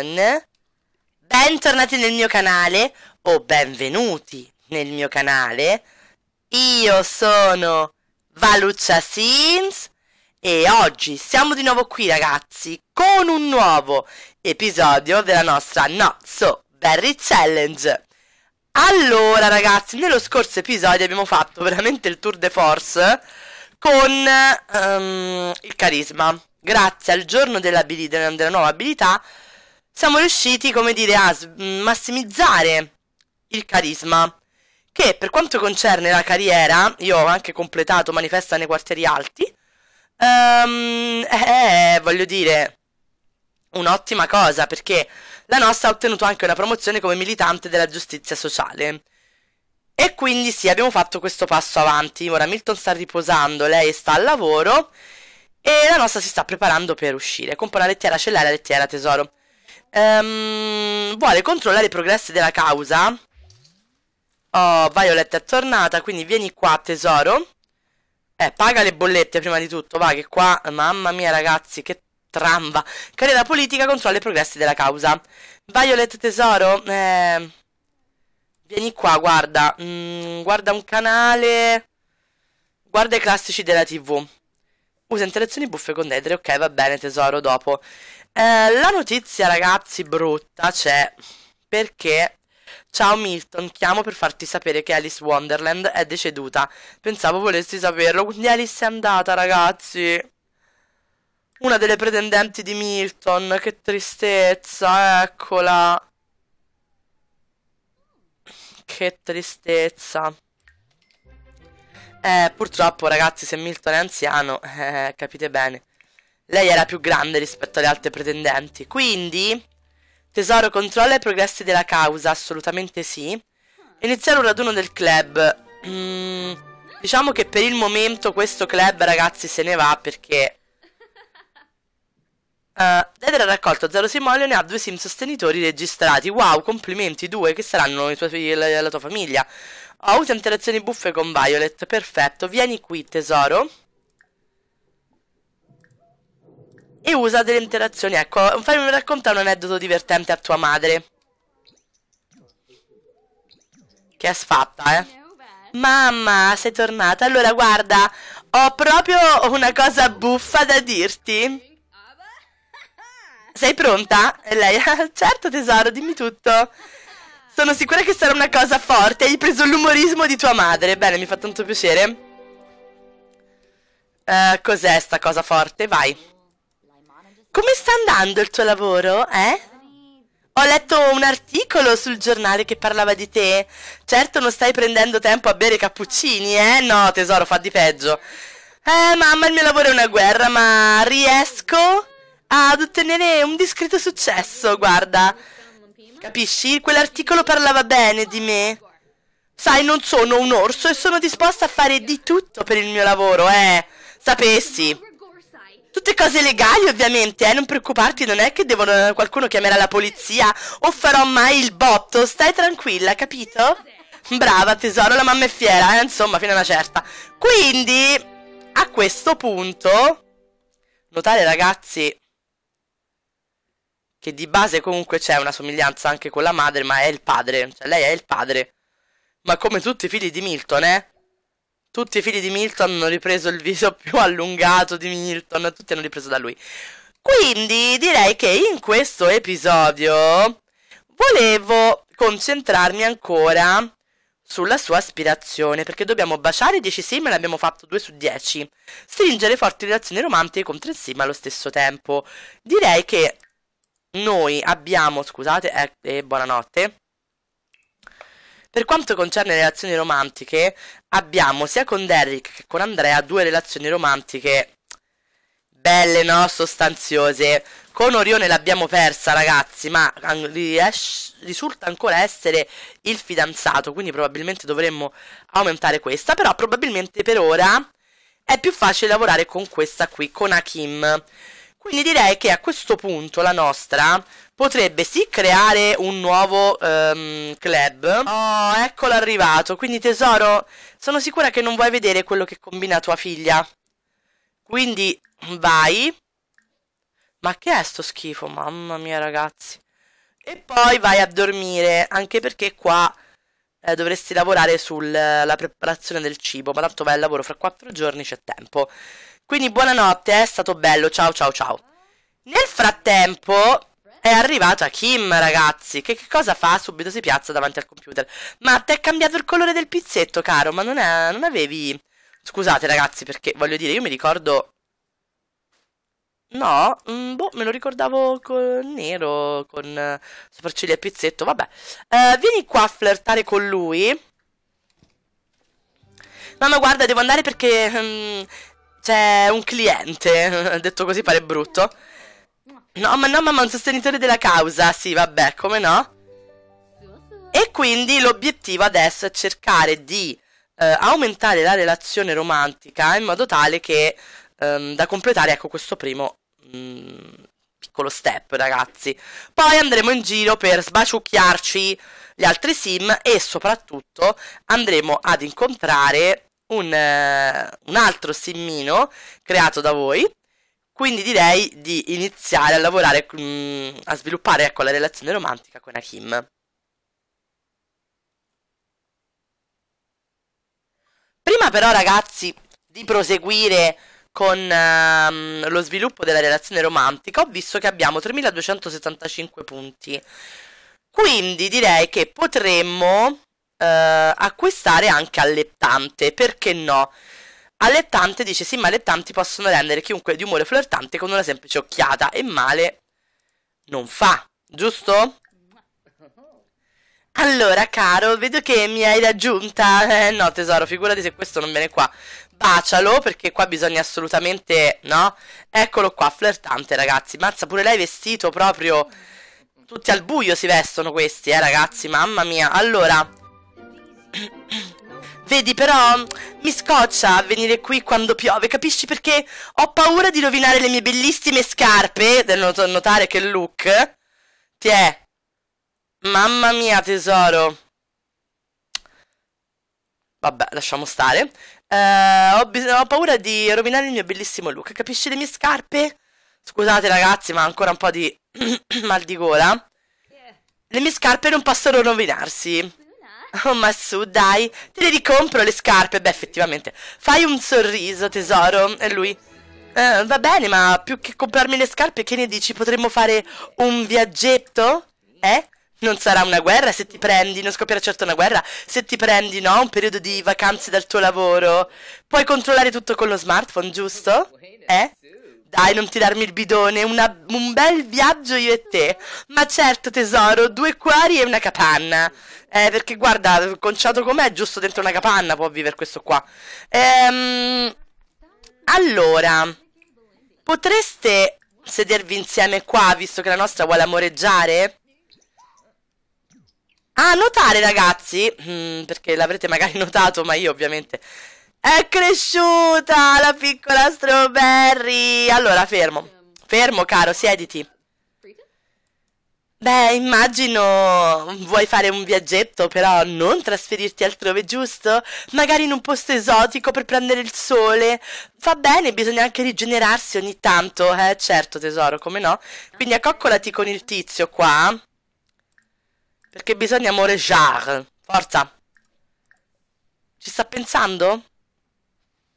con Bentornati nel mio canale o benvenuti nel mio canale Io sono Valuccia Sims e oggi siamo di nuovo qui ragazzi con un nuovo episodio della nostra Not So Berry Challenge Allora ragazzi, nello scorso episodio abbiamo fatto veramente il tour de force con um, il carisma Grazie al giorno dell della nuova abilità siamo riusciti, come dire, a mm, massimizzare il carisma. Che per quanto concerne la carriera, io ho anche completato Manifesta nei quartieri alti, um, ehm, è, eh, voglio dire, un'ottima cosa perché la nostra ha ottenuto anche una promozione come militante della giustizia sociale. E quindi sì, abbiamo fatto questo passo avanti. Ora Milton sta riposando, lei sta al lavoro e la nostra si sta preparando per uscire. Compra la lettiera, ce la lettiera tesoro ehm, vuole controllare i progressi della causa. Oh, Violet è tornata, quindi vieni qua, tesoro. Eh, paga le bollette prima di tutto, va che qua, mamma mia ragazzi, che tramba. Carriera politica controlla i progressi della causa. Violet tesoro, eh, vieni qua, guarda, mm, guarda un canale, guarda i classici della tv. Usa interazioni buffe con Nedre. Ok, va bene, tesoro, dopo. Eh, la notizia, ragazzi, brutta c'è. Perché Ciao Milton, chiamo per farti sapere che Alice Wonderland è deceduta. Pensavo volessi saperlo, quindi Alice è andata, ragazzi. Una delle pretendenti di Milton, che tristezza, eccola. Che tristezza. Eh, purtroppo ragazzi, se Milton è anziano, eh, capite bene. Lei era più grande rispetto alle altre pretendenti. Quindi, tesoro, controlla i progressi della causa, assolutamente sì. Iniziare un raduno del club. Mm, diciamo che per il momento questo club, ragazzi, se ne va perché... Uh, eh, Dedra ha raccolto Zero simoleon e ha due sim sostenitori registrati. Wow, complimenti, due che saranno i tuoi, la, la tua famiglia. Oh, usa interazioni buffe con Violet. Perfetto. Vieni qui, tesoro. E usa delle interazioni. Ecco, fammi raccontare un aneddoto divertente a tua madre. Che è sfatta, eh. Mamma, sei tornata. Allora, guarda, ho proprio una cosa buffa da dirti. Sei pronta? E lei, certo tesoro, dimmi tutto. Sono sicura che sarà una cosa forte. Hai preso l'umorismo di tua madre. Bene, mi fa tanto piacere. Uh, cos'è sta cosa forte? Vai. Come sta andando il tuo lavoro, eh? Ho letto un articolo sul giornale che parlava di te. Certo non stai prendendo tempo a bere cappuccini, eh? No, tesoro, fa di peggio. Eh, mamma, il mio lavoro è una guerra, ma riesco ad ottenere un discreto successo, guarda. Capisci? Quell'articolo parlava bene di me. Sai, non sono un orso e sono disposta a fare di tutto per il mio lavoro, eh. Sapessi. Tutte cose legali, ovviamente, eh. Non preoccuparti, non è che devono, qualcuno chiamerà la polizia o farò mai il botto. Stai tranquilla, capito? Brava, tesoro, la mamma è fiera, eh. Insomma, fino a una certa. Quindi, a questo punto... Notare, ragazzi, che di base comunque c'è una somiglianza anche con la madre, ma è il padre, cioè lei è il padre. Ma come tutti i figli di Milton, eh? Tutti i figli di Milton hanno ripreso il viso più allungato di Milton, tutti hanno ripreso da lui. Quindi direi che in questo episodio volevo concentrarmi ancora sulla sua aspirazione, perché dobbiamo baciare 10 sim e ne abbiamo fatto 2 su 10, stringere forti relazioni romantiche con 3 sim allo stesso tempo. Direi che noi abbiamo, scusate, e eh, eh, buonanotte. Per quanto concerne le relazioni romantiche, abbiamo sia con Derrick che con Andrea due relazioni romantiche belle, no? Sostanziose. Con Orione l'abbiamo persa, ragazzi, ma ries risulta ancora essere il fidanzato, quindi probabilmente dovremmo aumentare questa, però probabilmente per ora è più facile lavorare con questa qui, con Hakim. Quindi direi che a questo punto la nostra potrebbe sì creare un nuovo um, club. Oh, eccolo arrivato. Quindi tesoro, sono sicura che non vuoi vedere quello che combina tua figlia. Quindi vai. Ma che è sto schifo? Mamma mia ragazzi. E poi vai a dormire, anche perché qua eh, dovresti lavorare sulla preparazione del cibo, ma tanto vai al lavoro, fra quattro giorni c'è tempo. Quindi buonanotte, è stato bello, ciao ciao ciao. Nel frattempo è arrivata Kim, ragazzi, che, che cosa fa? Subito si piazza davanti al computer. Ma ti è cambiato il colore del pizzetto, caro, ma non, è, non avevi... Scusate ragazzi, perché voglio dire, io mi ricordo... No, mm, boh, me lo ricordavo con nero, con uh, sopracciglia e pizzetto, vabbè. Uh, vieni qua a flirtare con lui. Mamma, guarda, devo andare perché um, c'è un cliente, detto così pare brutto. No, ma no, mamma, un sostenitore della causa. Sì, vabbè, come no? E quindi l'obiettivo adesso è cercare di eh, aumentare la relazione romantica in modo tale che ehm, da completare ecco questo primo mh, mm, piccolo step, ragazzi. Poi andremo in giro per sbaciucchiarci gli altri sim e soprattutto andremo ad incontrare un, eh, un altro simmino creato da voi. Quindi direi di iniziare a lavorare, mh, mm, a sviluppare ecco, la relazione romantica con Hakim. Prima però ragazzi di proseguire con ehm, lo sviluppo della relazione romantica ho visto che abbiamo 3275 punti. Quindi direi che potremmo eh, acquistare anche allettante, perché no? Allettante dice sì, ma allettanti possono rendere chiunque di umore flirtante con una semplice occhiata e male non fa, giusto? Allora, caro, vedo che mi hai raggiunta. Eh, no, tesoro, figurati se questo non viene qua. Bacialo, perché qua bisogna assolutamente... No? Eccolo qua, flirtante, ragazzi. Mazza, pure lei vestito proprio... Tutti al buio si vestono questi, eh, ragazzi. Mamma mia. Allora, Vedi però, mi scoccia venire qui quando piove, capisci? Perché ho paura di rovinare le mie bellissime scarpe, devo notare che look, ti è. Mamma mia tesoro. Vabbè, lasciamo stare. Eh, ho, ho paura di rovinare il mio bellissimo look, capisci le mie scarpe? Scusate ragazzi, ma ancora un po' di mal di gola. Le mie scarpe non possono rovinarsi. Oh, ma su, dai, te le ricompro le scarpe. Beh, effettivamente. Fai un sorriso, tesoro. E lui... Eh, va bene, ma più che comprarmi le scarpe, che ne dici? Potremmo fare un viaggetto? Eh? Non sarà una guerra se ti prendi, non scoppierà certo una guerra, se ti prendi, no, un periodo di vacanze dal tuo lavoro. Puoi controllare tutto con lo smartphone, giusto? Eh? Dai, non tirarmi il bidone, una, un bel viaggio io e te. Ma certo, tesoro, due cuori e una capanna. Eh, perché guarda, conciato com'è, giusto dentro una capanna può vivere questo qua. Ehm, allora, potreste sedervi insieme qua, visto che la nostra vuole amoreggiare? Ah, notare ragazzi, mm, perché l'avrete magari notato, ma io ovviamente è cresciuta la piccola Strawberry! Allora, fermo. Fermo, caro, siediti. Beh, immagino vuoi fare un viaggetto, però non trasferirti altrove, giusto? Magari in un posto esotico per prendere il sole. Va bene, bisogna anche rigenerarsi ogni tanto, eh? Certo, tesoro, come no? Quindi accoccolati con il tizio qua. Perché bisogna amore Jar. Forza. Ci sta pensando?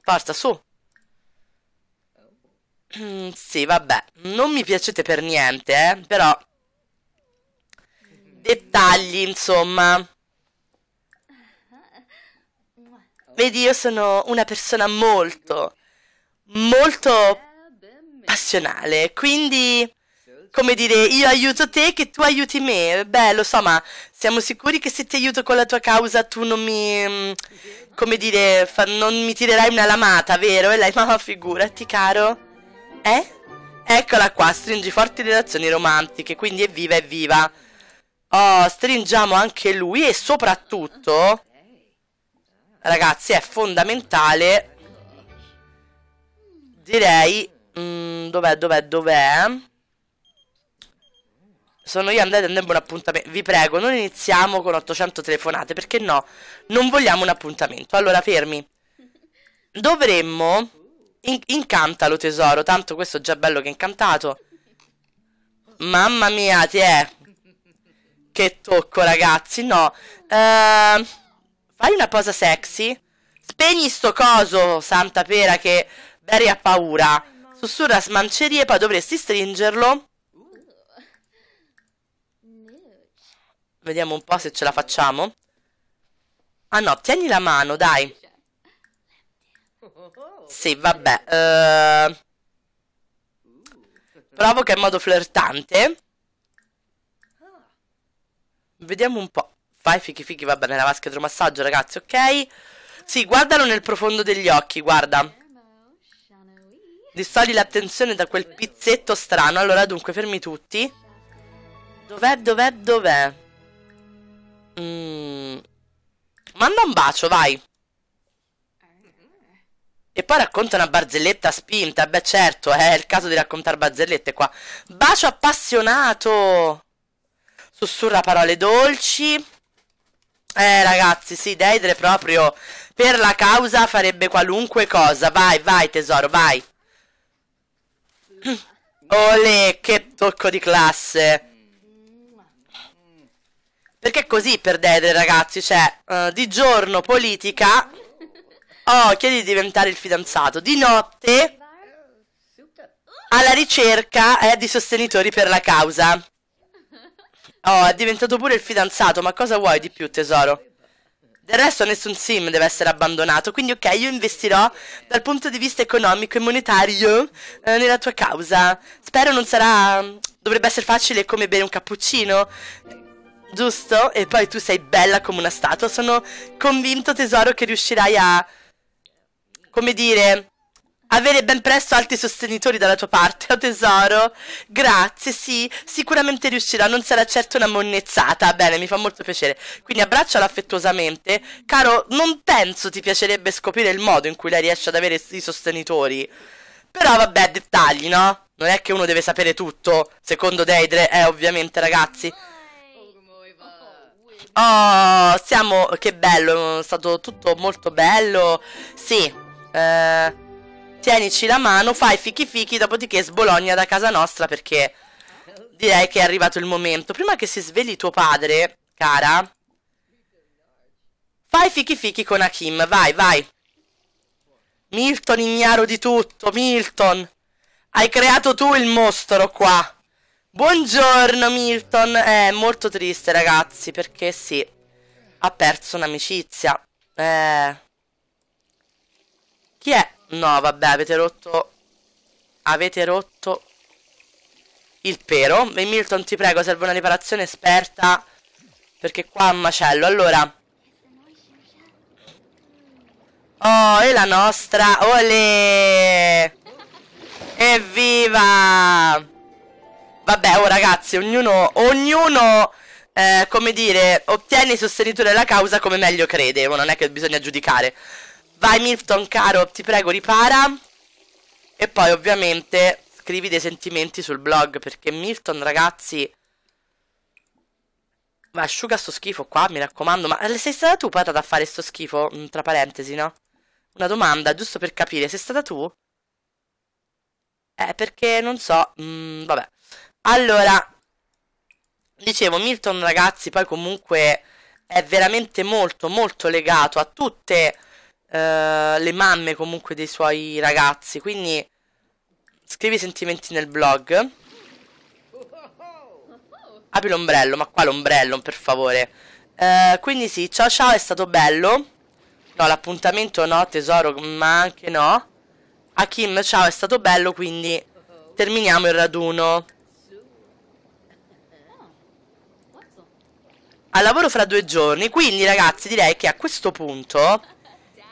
Forza, su. Mm, sì, vabbè. Non mi piacete per niente, eh. Però... Dettagli, insomma. Vedi, io sono una persona molto, molto eh, passionale, quindi come dire io aiuto te che tu aiuti me. Beh, lo so, ma siamo sicuri che se ti aiuto con la tua causa tu non mi... Mm, come dire, fa, non mi tirerai una lamata, vero? E lei, mamma, figurati, caro. Eh? Eccola qua, stringi forti relazioni romantiche, quindi evviva, evviva. Oh, stringiamo anche lui e soprattutto... Ragazzi, è fondamentale... Direi... Mm, dov'è, dov'è, dov'è? Sono io andate andiamo un appuntamento. Vi prego, non iniziamo con 800 telefonate, perché no? Non vogliamo un appuntamento. Allora, fermi. Dovremmo... In incantalo, tesoro. Tanto questo è già bello che è incantato. Mamma mia, ti è. Che tocco, ragazzi. No. Ehm... fai una cosa sexy. Spegni sto coso, santa pera, che Barry ha paura. Sussurra smancerie, poi dovresti stringerlo Vediamo un po' se ce la facciamo. Ah no, tieni la mano, dai. Sì, vabbè. Uh... Eh, Provoca in modo flirtante. Vediamo un po'. Fai fichi fichi, va bene, la vasca idromassaggio, ragazzi, ok? Sì, guardalo nel profondo degli occhi, guarda. Distogli l'attenzione da quel pizzetto strano. Allora, dunque, fermi tutti. Dov'è, dov'è, dov'è? Mm. Manda un bacio, vai. E poi racconta una barzelletta spinta. Beh, certo, eh, è il caso di raccontare barzellette qua. Bacio appassionato. Sussurra parole dolci. Eh, ragazzi, sì, Deidre proprio per la causa farebbe qualunque cosa. Vai, vai, tesoro, vai. Ole, che tocco di classe. Perché è così per perdete, ragazzi, cioè, uh, di giorno politica... Oh, chiedi di diventare il fidanzato. Di notte... Alla ricerca eh, di sostenitori per la causa. Oh, è diventato pure il fidanzato, ma cosa vuoi di più, tesoro? Del resto nessun sim deve essere abbandonato, quindi ok, io investirò dal punto di vista economico e monetario eh, nella tua causa. Spero non sarà... dovrebbe essere facile come bere un cappuccino giusto? E poi tu sei bella come una statua. Sono convinto, tesoro, che riuscirai a. come dire. Avere ben presto altri sostenitori dalla tua parte, oh tesoro. Grazie, sì, sicuramente riuscirà, non sarà certo una monnezzata. Bene, mi fa molto piacere. Quindi abbracciala affettuosamente. Caro, non penso ti piacerebbe scoprire il modo in cui lei riesce ad avere i sostenitori. Però vabbè, dettagli, no? Non è che uno deve sapere tutto, secondo Deidre, eh, ovviamente, ragazzi. Oh, siamo... Che bello, è stato tutto molto bello. Sì. Eh, tienici la mano, fai fichi fichi, dopodiché sbologna da casa nostra perché direi che è arrivato il momento. Prima che si svegli tuo padre, cara, fai fichi fichi con Hakim, vai, vai. Milton ignaro di tutto, Milton. Hai creato tu il mostro qua. Buongiorno Milton, è molto triste ragazzi perché sì, ha perso un'amicizia. Eh... Chi è? No vabbè avete rotto, avete rotto il pero. E Milton ti prego serve una riparazione esperta perché qua è un macello. Allora... Oh è la nostra, olè! Evviva! Vabbè, oh ragazzi, ognuno, ognuno eh, come dire, ottiene i sostenitori della causa come meglio crede, non è che bisogna giudicare. Vai Milton, caro, ti prego, ripara. E poi, ovviamente, scrivi dei sentimenti sul blog, perché Milton, ragazzi... Ma asciuga sto schifo qua, mi raccomando. Ma eh, sei stata tu, patata, a fare sto schifo? Mm, tra parentesi, no? Una domanda, giusto per capire. Sei stata tu? Eh, perché non so. Mm, vabbè. Allora, dicevo, Milton ragazzi poi comunque è veramente molto molto legato a tutte eh, le mamme comunque dei suoi ragazzi, quindi scrivi i sentimenti nel blog. Apri l'ombrello, ma qua l'ombrello, per favore. Eh, quindi sì, ciao ciao, è stato bello. No, l'appuntamento no, tesoro, ma anche no. Hakim, ciao, è stato bello, quindi terminiamo il raduno. al lavoro fra due giorni, quindi ragazzi direi che a questo punto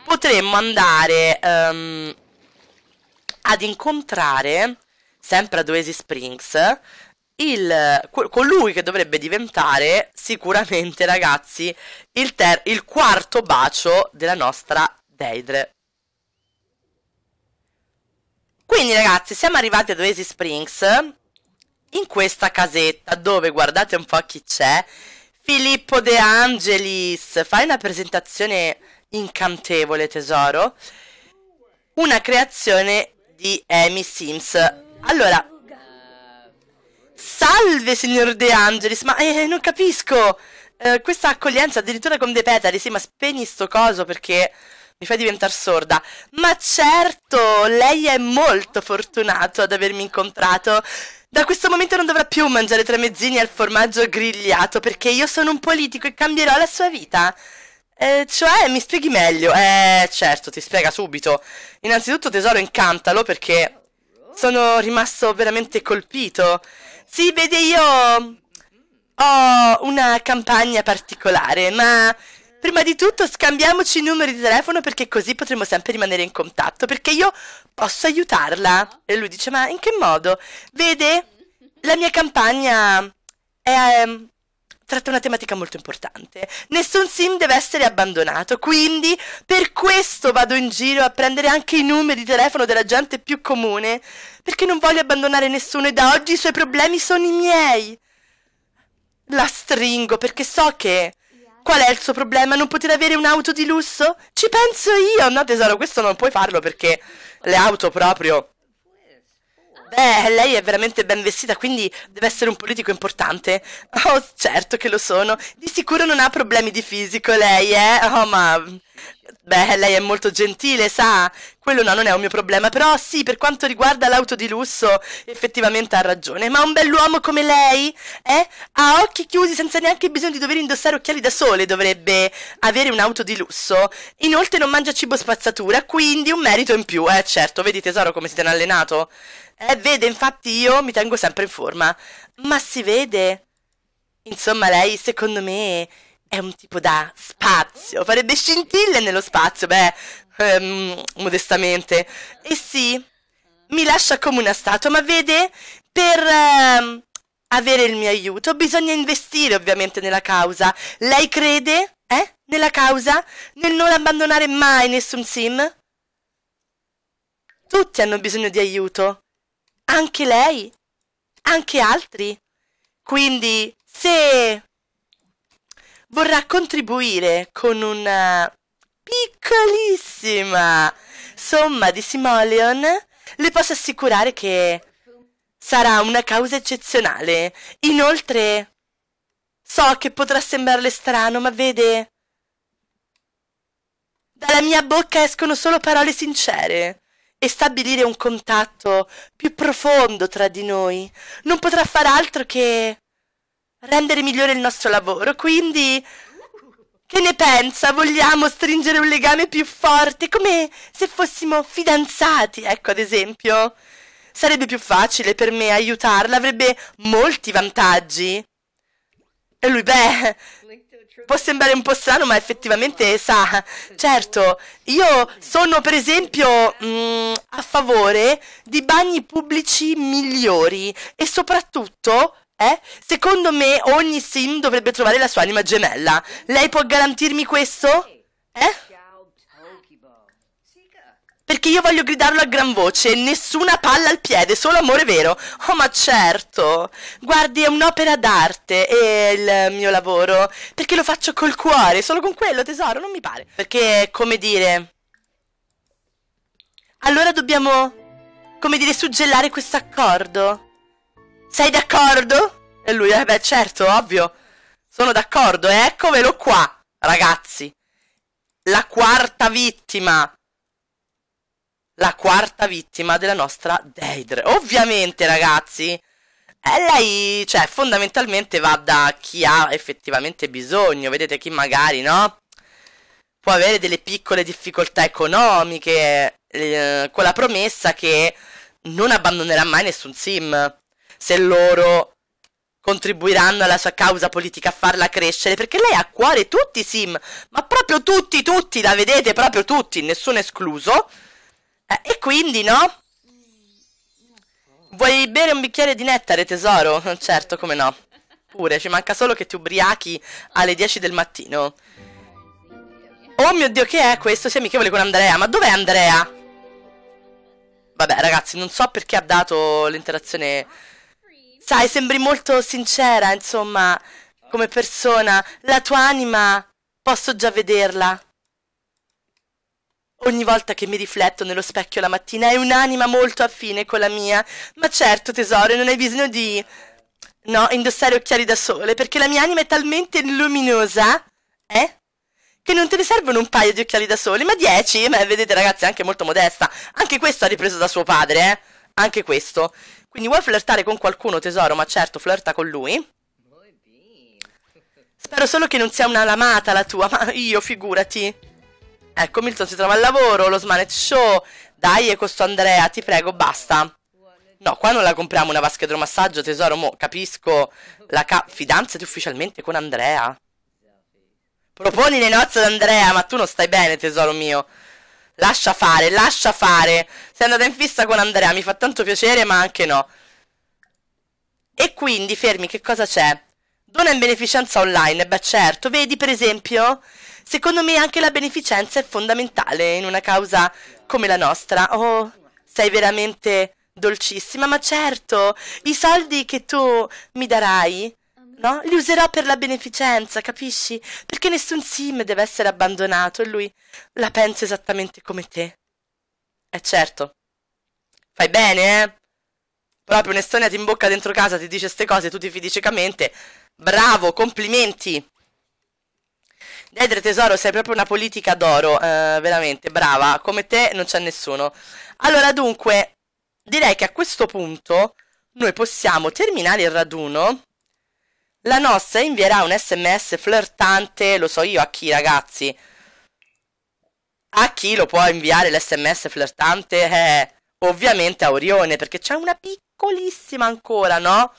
potremmo andare um, ad incontrare, sempre ad Oasis Springs, il, colui che dovrebbe diventare sicuramente ragazzi il, il quarto bacio della nostra Deidre. Quindi ragazzi siamo arrivati ad Oasis Springs in questa casetta dove guardate un po' chi c'è Filippo De Angelis, fai una presentazione incantevole, tesoro. Una creazione di Amy Sims. Allora, salve signor De Angelis, ma eh, non capisco. Eh, questa accoglienza addirittura con dei petali, sì, ma spegni sto coso perché mi fai diventare sorda. Ma certo, lei è molto fortunato ad avermi incontrato. Da questo momento non dovrà più mangiare tramezzini al formaggio grigliato perché io sono un politico e cambierò la sua vita. Eh, cioè, mi spieghi meglio? Eh, certo, ti spiega subito. Innanzitutto, tesoro, incantalo perché sono rimasto veramente colpito. Sì, vede, io ho una campagna particolare, ma Prima di tutto scambiamoci i numeri di telefono perché così potremo sempre rimanere in contatto, perché io posso aiutarla. E lui dice, ma in che modo? Vede, la mia campagna è, um, tratta una tematica molto importante. Nessun sim deve essere abbandonato, quindi per questo vado in giro a prendere anche i numeri di telefono della gente più comune, perché non voglio abbandonare nessuno e da oggi i suoi problemi sono i miei. La stringo perché so che Qual è il suo problema? Non poter avere un'auto di lusso? Ci penso io! No, tesoro, questo non puoi farlo perché le auto proprio... Beh, lei è veramente ben vestita, quindi deve essere un politico importante. Oh, certo che lo sono. Di sicuro non ha problemi di fisico lei, eh? Oh, ma... Beh, lei è molto gentile, sa? Quello no, non è un mio problema, però sì, per quanto riguarda l'auto di lusso, effettivamente ha ragione. Ma un bell'uomo come lei, eh? A occhi chiusi, senza neanche bisogno di dover indossare occhiali da sole, dovrebbe avere un'auto di lusso. Inoltre non mangia cibo spazzatura, quindi un merito in più, eh? Certo, vedi tesoro come si tiene allenato? Eh, vede, infatti io mi tengo sempre in forma. Ma si vede? Insomma, lei, secondo me è un tipo da spazio, farebbe scintille nello spazio, beh, ehm, modestamente. E sì, mi lascia come una statua, ma vede, per ehm, avere il mio aiuto bisogna investire ovviamente nella causa. Lei crede, eh, nella causa? Nel non abbandonare mai nessun sim? Tutti hanno bisogno di aiuto. Anche lei? Anche altri? Quindi, se vorrà contribuire con una piccolissima somma di simoleon, le posso assicurare che sarà una causa eccezionale. Inoltre, so che potrà sembrarle strano, ma vede, dalla mia bocca escono solo parole sincere. E stabilire un contatto più profondo tra di noi non potrà far altro che rendere migliore il nostro lavoro, quindi... Che ne pensa? Vogliamo stringere un legame più forte, come se fossimo fidanzati, ecco ad esempio. Sarebbe più facile per me aiutarla, avrebbe molti vantaggi. E lui, beh, può sembrare un po' strano, ma effettivamente sa. Certo, io sono per esempio mh, mm, a favore di bagni pubblici migliori e soprattutto eh? Secondo me ogni sim dovrebbe trovare la sua anima gemella. Lei può garantirmi questo? Eh? Perché io voglio gridarlo a gran voce, nessuna palla al piede, solo amore vero. Oh ma certo, guardi è un'opera d'arte e il mio lavoro, perché lo faccio col cuore, solo con quello tesoro, non mi pare. Perché, come dire... Allora dobbiamo, come dire, suggellare questo accordo. Sei d'accordo? E lui, eh beh, certo, ovvio. Sono d'accordo, e eh, eccomelo qua, ragazzi. La quarta vittima. La quarta vittima della nostra Deidre. Ovviamente, ragazzi. E eh, lei, cioè, fondamentalmente va da chi ha effettivamente bisogno. Vedete chi magari, no? Può avere delle piccole difficoltà economiche. Eh, con la promessa che non abbandonerà mai nessun sim se loro contribuiranno alla sua causa politica a farla crescere, perché lei ha a cuore tutti i sim, ma proprio tutti, tutti, la vedete, proprio tutti, nessuno escluso. Eh, e quindi, no? Vuoi bere un bicchiere di nettare, tesoro? Certo, come no. Pure, ci manca solo che ti ubriachi alle 10 del mattino. Oh mio Dio, che è questo? Sei amichevole con Andrea. Ma dov'è Andrea? Vabbè, ragazzi, non so perché ha dato l'interazione sai, sembri molto sincera, insomma, come persona. La tua anima posso già vederla. Ogni volta che mi rifletto nello specchio la mattina è un'anima molto affine con la mia. Ma certo, tesoro, non hai bisogno di... No, indossare occhiali da sole, perché la mia anima è talmente luminosa, eh? Che non te ne servono un paio di occhiali da sole, ma dieci? Beh, vedete ragazzi, è anche molto modesta. Anche questo ha ripreso da suo padre, eh? Anche questo. Quindi vuoi flirtare con qualcuno, tesoro, ma certo flirta con lui. Spero solo che non sia una lamata la tua, ma io figurati. Ecco, Milton si trova al lavoro, lo Smanet Show. Dai, è questo Andrea, ti prego, basta. No, qua non la compriamo una vasca idromassaggio, tesoro, mo, capisco. La ca- fidanzati ufficialmente con Andrea. Proponi le nozze ad Andrea, ma tu non stai bene, tesoro mio. Lascia fare, lascia fare. Sei andata in fissa con Andrea, mi fa tanto piacere, ma anche no. E quindi, fermi, che cosa c'è? Dona in beneficenza online? Beh, certo, vedi per esempio? Secondo me anche la beneficenza è fondamentale in una causa come la nostra. Oh, sei veramente dolcissima, ma certo, i soldi che tu mi darai no? Li userò per la beneficenza, capisci? Perché nessun sim deve essere abbandonato e lui la pensa esattamente come te. eh certo. Fai bene, eh? Proprio un'estonia ti imbocca dentro casa, ti dice ste cose, tu ti fidi ciecamente. Bravo, complimenti! Dedre tesoro, sei proprio una politica d'oro, eh, veramente, brava. Come te non c'è nessuno. Allora, dunque, direi che a questo punto noi possiamo terminare il raduno la nostra invierà un sms flirtante, lo so io a chi ragazzi. A chi lo può inviare l'sms flirtante? Eh, ovviamente a Orione, perché c'è una piccolissima ancora, no?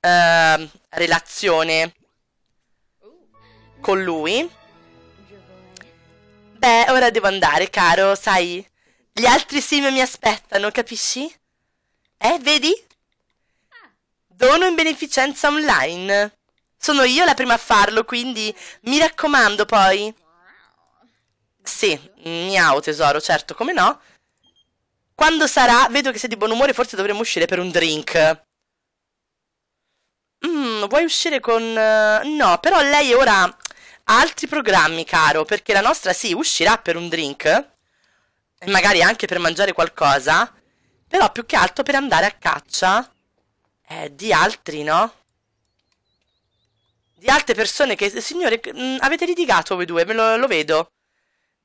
Eh, relazione con lui. Beh, ora devo andare, caro, sai. Gli altri sim mi aspettano, capisci? Eh, vedi? Dono in beneficenza online. Sono io la prima a farlo, quindi mi raccomando poi. Sì, miau tesoro, certo, come no? Quando sarà? Vedo che sei di buon umore, forse dovremmo uscire per un drink. Mm, vuoi uscire con... Eh, no, però lei ora ha altri programmi, caro, perché la nostra sì, uscirà per un drink. E magari anche per mangiare qualcosa. Però più che altro per andare a caccia. Eh, di altri, no? di altre persone che... Signore, mh, mm, avete litigato voi due, me lo, lo vedo.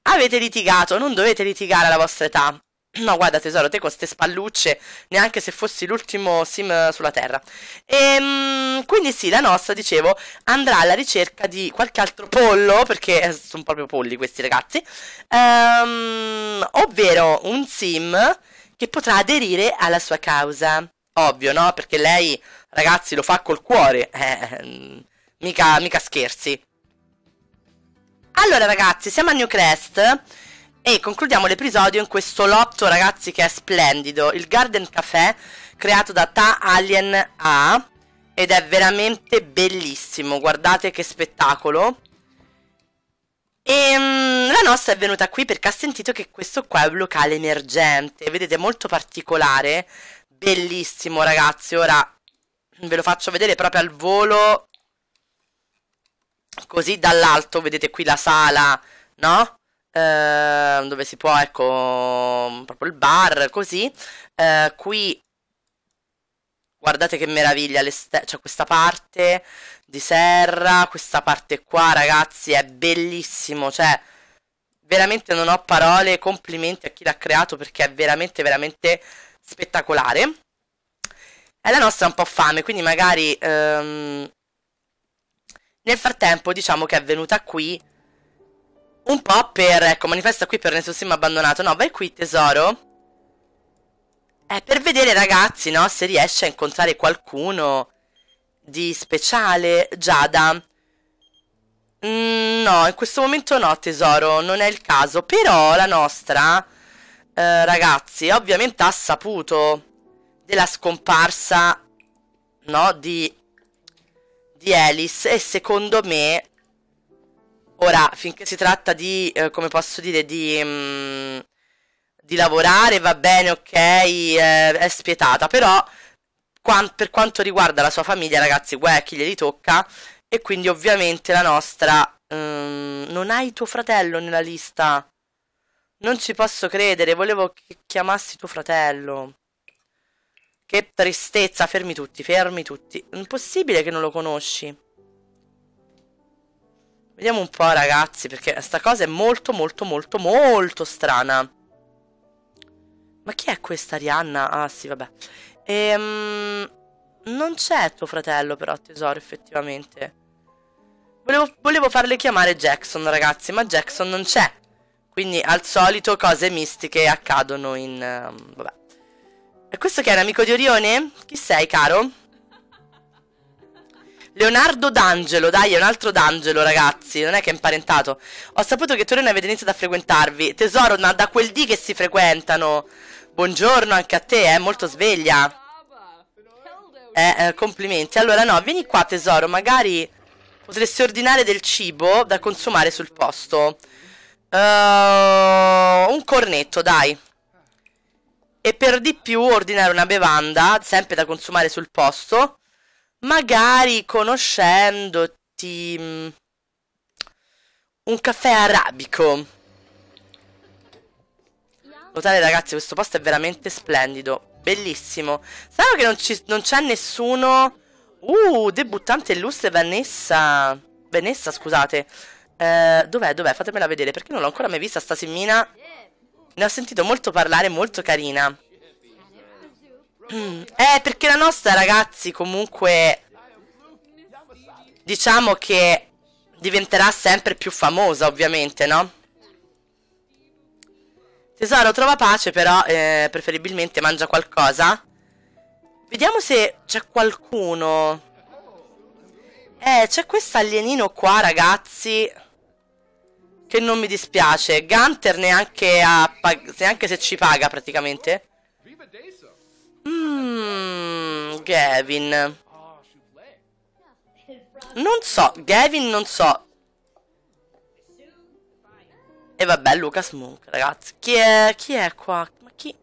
Avete litigato, non dovete litigare alla vostra età. No, guarda tesoro, te con queste spallucce, neanche se fossi l'ultimo sim eh, sulla Terra. Ehm, quindi sì, la nostra, dicevo, andrà alla ricerca di qualche altro pollo, perché eh, sono proprio polli questi ragazzi, um, ovvero un sim che potrà aderire alla sua causa. Ovvio, no? Perché lei, ragazzi, lo fa col cuore. Eh, mm. Mica, mica scherzi. Allora ragazzi, siamo a New Crest. e concludiamo l'episodio in questo lotto ragazzi che è splendido, il Garden Café creato da Ta Alien A ed è veramente bellissimo, guardate che spettacolo. E ehm, la nostra è venuta qui perché ha sentito che questo qua è un locale emergente, vedete molto particolare, bellissimo ragazzi, ora ve lo faccio vedere proprio al volo così dall'alto vedete qui la sala, no? Eh, dove si può, ecco, proprio il bar, così. Eh, qui guardate che meraviglia, cioè questa parte di serra, questa parte qua ragazzi è bellissimo, cioè veramente non ho parole, complimenti a chi l'ha creato perché è veramente veramente spettacolare. E la nostra è un po' fame, quindi magari ehm, nel frattempo diciamo che è venuta qui un po' per, ecco, manifesta qui per nessun sim abbandonato. No, vai qui tesoro. È per vedere ragazzi, no, se riesce a incontrare qualcuno di speciale. Giada. Mm, no, in questo momento no tesoro, non è il caso. Però la nostra, eh, ragazzi, ovviamente ha saputo della scomparsa, no, di di Alice e secondo me Ora, finché si tratta di, eh, come posso dire, di, mh, mm, di, lavorare, va bene, ok, eh, è spietata, però qua, per quanto riguarda la sua famiglia, ragazzi, guai a chi glieli tocca, e quindi ovviamente la nostra... Mh, mm, non hai tuo fratello nella lista? Non ci posso credere, volevo che chiamassi tuo fratello. Che tristezza, fermi tutti, fermi tutti. Impossibile che non lo conosci. Vediamo un po', ragazzi, perché sta cosa è molto, molto, molto, molto strana. Ma chi è questa Arianna? Ah, sì, vabbè. Ehm, non c'è tuo fratello, però, tesoro, effettivamente. Volevo, volevo, farle chiamare Jackson, ragazzi, ma Jackson non c'è. Quindi, al solito, cose mistiche accadono in... Um, vabbè. E questo che è un amico di Orione? Chi sei, caro? Leonardo D'Angelo, dai, è un altro D'Angelo, ragazzi, non è che è imparentato. Ho saputo che tu non avete iniziato a frequentarvi. Tesoro, ma da quel dì che si frequentano. Buongiorno anche a te, eh, molto sveglia. Eh, eh, complimenti. Allora, no, vieni qua, tesoro, magari potresti ordinare del cibo da consumare sul posto. Uh, un cornetto, dai e per di più ordinare una bevanda, sempre da consumare sul posto, magari conoscendoti mm, un caffè arabico. Notate ragazzi, questo posto è veramente splendido, bellissimo. Strano che non, c'è nessuno... Uh, debuttante illustre Vanessa. Vanessa, scusate. Eh, dov'è, dov'è? Fatemela vedere, perché non l'ho ancora mai vista sta simmina. Ne ho sentito molto parlare, molto carina. Eh, perché la nostra, ragazzi, comunque... Diciamo che diventerà sempre più famosa, ovviamente, no? Tesoro, trova pace, però eh, preferibilmente mangia qualcosa. Vediamo se c'è qualcuno. Eh, c'è questo alienino qua, ragazzi. Che non mi dispiace. Gunter neanche, a neanche se ci paga praticamente. Mmm, Gavin. Non so, Gavin non so. E vabbè, Lucas Monk, ragazzi. Chi è, chi è qua? Ma chi...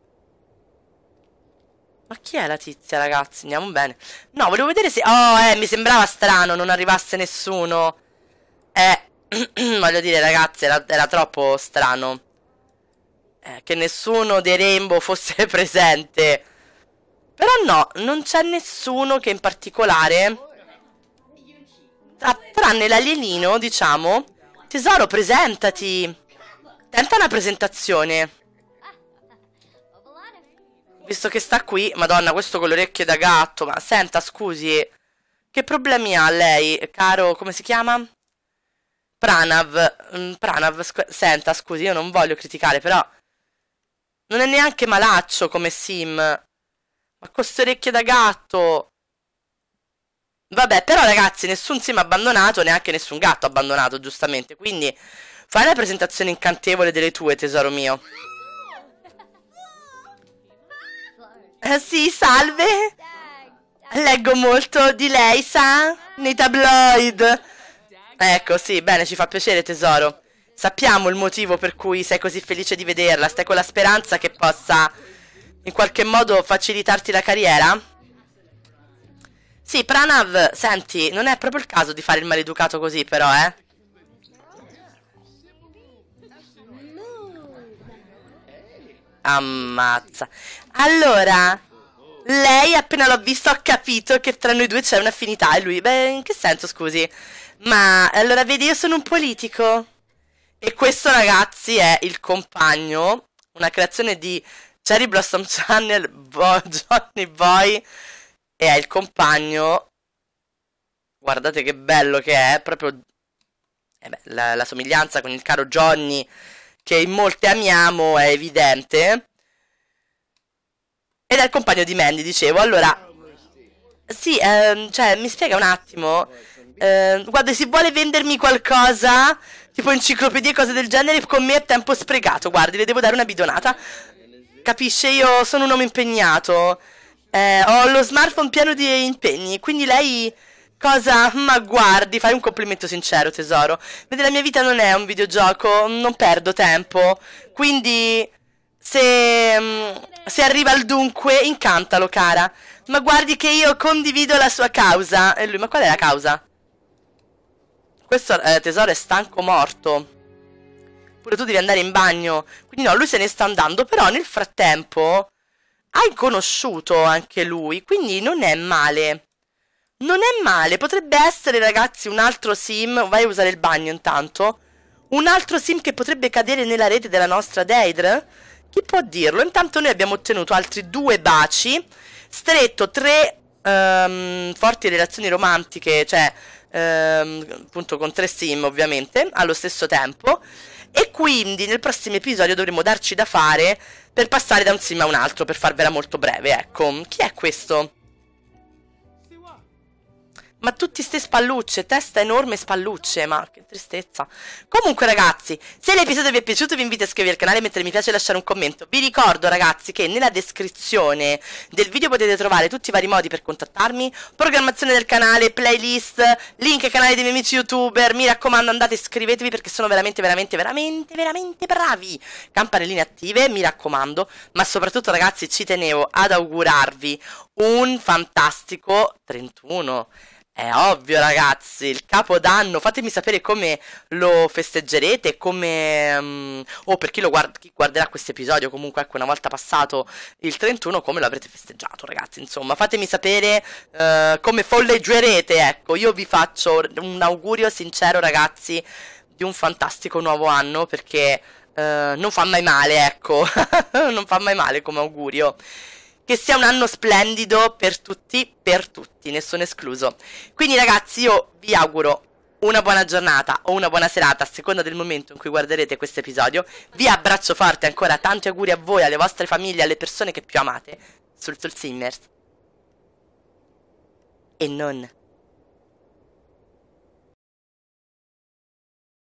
Ma chi è la tizia, ragazzi? Andiamo bene. No, volevo vedere se... Oh, eh, mi sembrava strano non arrivasse nessuno. Eh, voglio dire ragazzi, era, era troppo strano. Eh, che nessuno dei Rainbow fosse presente. Però no, non c'è nessuno che in particolare... Tra, tranne l'alienino, diciamo. Tesoro, presentati. Tenta una presentazione. Visto che sta qui... Madonna, questo con le orecchie da gatto. Ma senta, scusi. Che problemi ha lei, caro... Come si chiama? Pranav, mm, Pranav, scu senta, scusi, io non voglio criticare, però... Non è neanche malaccio come sim. Ma con queste orecchie da gatto... Vabbè, però ragazzi, nessun sim abbandonato, neanche nessun gatto abbandonato, giustamente. Quindi, fai la presentazione incantevole delle tue, tesoro mio. Eh, sì, salve. Leggo molto di lei, sa? Nei tabloid. Ecco, sì, bene, ci fa piacere tesoro. Sappiamo il motivo per cui sei così felice di vederla, stai con la speranza che possa in qualche modo facilitarti la carriera? Sì, Pranav, senti, non è proprio il caso di fare il maleducato così però, eh? Ammazza. Allora, lei appena l'ho visto ha capito che tra noi due c'è un'affinità e lui, beh, in che senso scusi? Ma allora vedi, io sono un politico. E questo, ragazzi, è il compagno, una creazione di Cherry Blossom Channel, Bo- Johnny Boy, e è il compagno. Guardate che bello che è, proprio eh beh, la, la somiglianza con il caro Johnny, che in molte amiamo, è evidente. Ed è il compagno di Mandy, dicevo. Allora, sì, ehm, cioè, mi spiega un attimo eh, guarda, se vuole vendermi qualcosa, tipo enciclopedie cose del genere, con me è tempo sprecato, guardi, le devo dare una bidonata. Capisce, io sono un uomo impegnato. Eh, ho lo smartphone pieno di impegni, quindi lei... Cosa? Ma guardi, fai un complimento sincero, tesoro. Vedi, la mia vita non è un videogioco, non perdo tempo. Quindi, se, mm, se arriva al dunque, incantalo, cara. Ma guardi che io condivido la sua causa. E lui, ma qual è la causa? Questo eh, tesoro è stanco morto. Pure tu devi andare in bagno. Quindi no, lui se ne sta andando. Però nel frattempo hai conosciuto anche lui. Quindi non è male. Non è male. Potrebbe essere, ragazzi, un altro sim. Vai a usare il bagno intanto. Un altro sim che potrebbe cadere nella rete della nostra Deidre? Chi può dirlo? Intanto noi abbiamo ottenuto altri due baci. Stretto tre um, forti relazioni romantiche, cioè ehm, appunto con tre sim ovviamente allo stesso tempo e quindi nel prossimo episodio dovremo darci da fare per passare da un sim a un altro per farvela molto breve ecco chi è questo? Ma tutti ste spallucce, testa enorme e spallucce, ma che tristezza. Comunque ragazzi, se l'episodio vi è piaciuto vi invito a iscrivervi al canale, mettere mi piace e lasciare un commento. Vi ricordo ragazzi che nella descrizione del video potete trovare tutti i vari modi per contattarmi, programmazione del canale, playlist, link ai canali dei miei amici youtuber, mi raccomando andate iscrivetevi perché sono veramente veramente veramente veramente bravi. Campanelline attive, mi raccomando, ma soprattutto ragazzi ci tenevo ad augurarvi un fantastico 31. È ovvio, ragazzi, il capodanno. Fatemi sapere come lo festeggerete, come. Um, o oh, per chi, guard chi guarderà questo episodio, comunque, ecco, una volta passato il 31, come lo avrete festeggiato, ragazzi. Insomma, fatemi sapere uh, come folleggerete, ecco. Io vi faccio un augurio sincero, ragazzi, di un fantastico nuovo anno, perché uh, non fa mai male, ecco. non fa mai male come augurio che sia un anno splendido per tutti, per tutti, nessuno escluso. Quindi ragazzi io vi auguro una buona giornata o una buona serata a seconda del momento in cui guarderete questo episodio. Vi abbraccio forte ancora, tanti auguri a voi, alle vostre famiglie, alle persone che più amate sul Soul Simmers. E non...